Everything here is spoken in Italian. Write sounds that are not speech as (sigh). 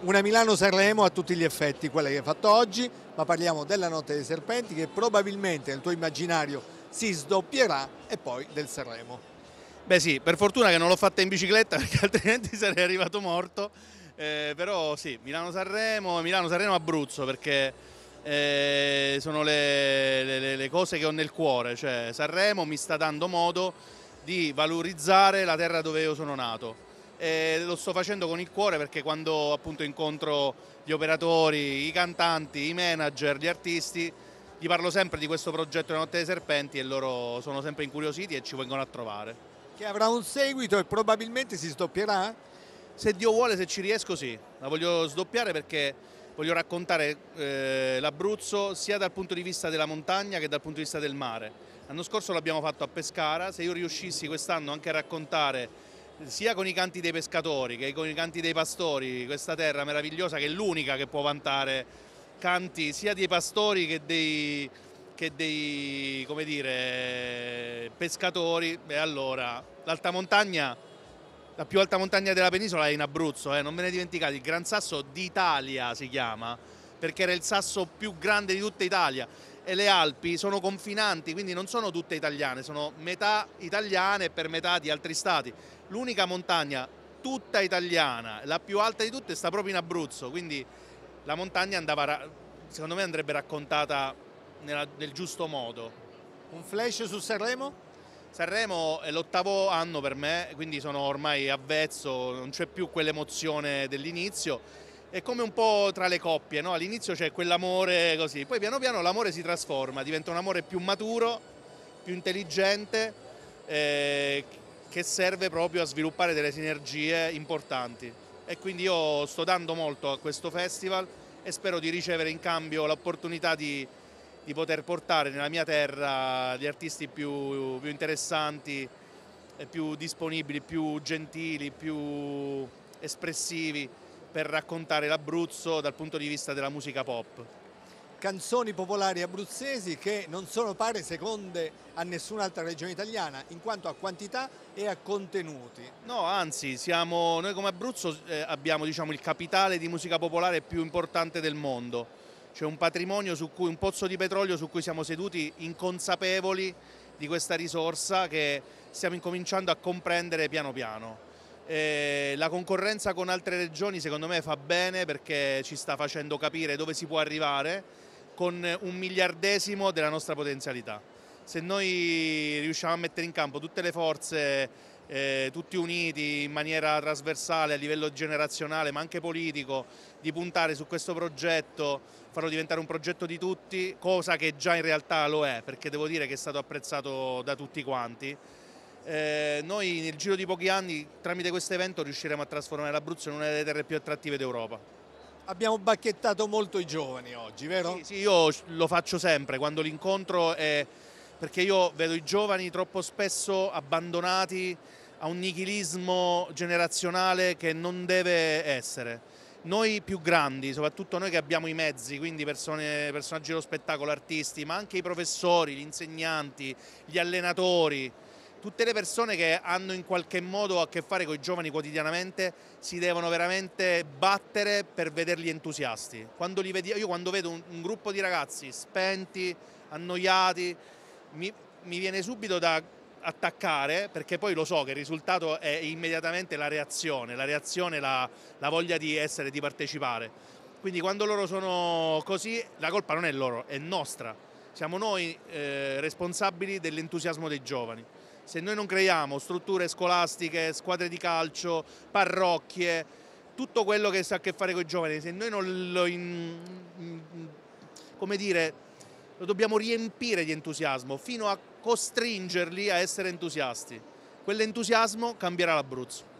Una Milano-Sanremo a tutti gli effetti, quella che hai fatto oggi, ma parliamo della Notte dei Serpenti che probabilmente nel tuo immaginario si sdoppierà e poi del Sanremo. Beh sì, per fortuna che non l'ho fatta in bicicletta (laughs) perché altrimenti sarei arrivato morto, eh, però sì, Milano-Sanremo, Milano-Sanremo-Abruzzo perché eh, sono le, le, le cose che ho nel cuore, cioè Sanremo mi sta dando modo di valorizzare la terra dove io sono nato eh, lo sto facendo con il cuore perché quando appunto incontro gli operatori, i cantanti, i manager, gli artisti, gli parlo sempre di questo progetto La Notte dei Serpenti e loro sono sempre incuriositi e ci vengono a trovare. Che avrà un seguito e probabilmente si sdoppierà? Se Dio vuole, se ci riesco sì, la voglio sdoppiare perché voglio raccontare eh, l'Abruzzo sia dal punto di vista della montagna che dal punto di vista del mare. L'anno scorso l'abbiamo fatto a Pescara, se io riuscissi quest'anno anche a raccontare sia con i canti dei pescatori che con i canti dei pastori, questa terra meravigliosa che è l'unica che può vantare canti sia dei pastori che dei, che dei dire, pescatori e allora l'alta montagna, la più alta montagna della penisola è in Abruzzo, eh, non ve ne dimenticate, il Gran Sasso d'Italia si chiama perché era il sasso più grande di tutta Italia e le Alpi sono confinanti, quindi non sono tutte italiane, sono metà italiane per metà di altri stati. L'unica montagna tutta italiana, la più alta di tutte, sta proprio in Abruzzo, quindi la montagna andava, secondo me andrebbe raccontata nella, nel giusto modo. Un flash su Sanremo? Sanremo è l'ottavo anno per me, quindi sono ormai avvezzo, non c'è più quell'emozione dell'inizio è come un po' tra le coppie, no? all'inizio c'è quell'amore così, poi piano piano l'amore si trasforma, diventa un amore più maturo, più intelligente, eh, che serve proprio a sviluppare delle sinergie importanti. E quindi io sto dando molto a questo festival e spero di ricevere in cambio l'opportunità di, di, poter portare nella mia terra gli artisti più, più interessanti, più disponibili, più gentili, più espressivi per raccontare l'Abruzzo dal punto di vista della musica pop. Canzoni popolari abruzzesi che non sono pare seconde a nessun'altra regione italiana in quanto a quantità e a contenuti. No, anzi, siamo, noi come Abruzzo eh, abbiamo diciamo, il capitale di musica popolare più importante del mondo. C'è un patrimonio su cui, un pozzo di petrolio su cui siamo seduti inconsapevoli di questa risorsa che stiamo incominciando a comprendere piano piano. Eh, la concorrenza con altre regioni secondo me fa bene perché ci sta facendo capire dove si può arrivare con un miliardesimo della nostra potenzialità. Se noi riusciamo a mettere in campo tutte le forze, eh, tutti uniti in maniera trasversale a livello generazionale ma anche politico, di puntare su questo progetto, farlo diventare un progetto di tutti, cosa che già in realtà lo è perché devo dire che è stato apprezzato da tutti quanti, eh, noi nel giro di pochi anni tramite questo evento riusciremo a trasformare l'Abruzzo in una delle terre più attrattive d'Europa. Abbiamo bacchettato molto i giovani oggi, vero? Sì, sì io lo faccio sempre, quando li incontro è... perché io vedo i giovani troppo spesso abbandonati a un nichilismo generazionale che non deve essere noi più grandi, soprattutto noi che abbiamo i mezzi, quindi persone, personaggi dello spettacolo, artisti, ma anche i professori, gli insegnanti, gli allenatori, tutte le persone che hanno in qualche modo a che fare con i giovani quotidianamente si devono veramente battere per vederli entusiasti. Quando vedi, io quando vedo un, un, gruppo di ragazzi spenti, annoiati, mi, mi viene subito da attaccare perché poi lo so che il risultato è immediatamente la reazione, la reazione, la, la voglia di essere, di partecipare. Quindi quando loro sono così la colpa non è loro, è nostra. Siamo noi eh, responsabili dell'entusiasmo dei giovani se noi non creiamo strutture scolastiche, squadre di calcio, parrocchie, tutto quello che sa a che fare con i giovani, se noi non lo, in, come dire, lo dobbiamo riempire di entusiasmo fino a costringerli a essere entusiasti, quell'entusiasmo cambierà l'Abruzzo.